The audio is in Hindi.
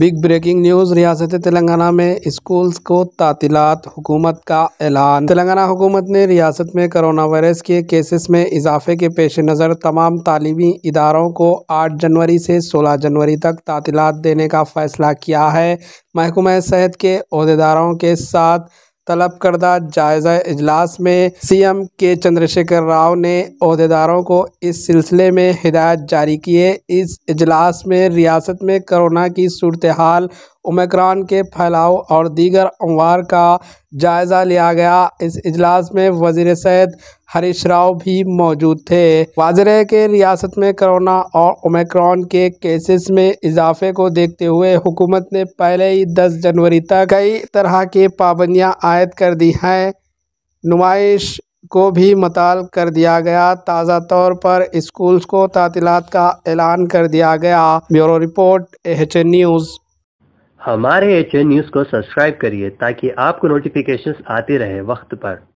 बिग ब्रेकिंग न्यूज़ रियासत तेलंगाना में स्कूल्स को तातीलत हुकूमत का ऐलान तेलंगाना हुकूमत ने रियासत में करोना वायरस के केसेस में इजाफे के पेश नज़र तमाम तालीमी इदारों को 8 जनवरी से 16 जनवरी तक तातीलत देने का फैसला किया है महकुमा सेहत के अहदेदारों के साथ तलब करदा जायजा इजलास में सीएम के चंद्रशेखर राव ने अहदेदारों को इस सिलसिले में हिदायत जारी किए इस इजलास में रियासत में कोरोना की सूरत हाल ओमेक्रान के फैलाव और दीगर अमवार का जायज़ा लिया गया इस इजलास में वजीर सेहत हरीश राव भी मौजूद थे वाजरे के रियासत में कोरोना और ओमेक्रॉन के केसेस में इजाफे को देखते हुए हुकूमत ने पहले ही 10 जनवरी तक कई तरह की पाबंदियां आयद कर दी हैं नुमाइश को भी मताल कर दिया गया ताज़ा तौर पर स्कूल्स को तातीलत का ऐलान कर दिया गया ब्यूरो रिपोर्ट एच न्यूज़ हमारे एच न्यूज़ को सब्सक्राइब करिए ताकि आपको नोटिफिकेशंस आते रहे वक्त पर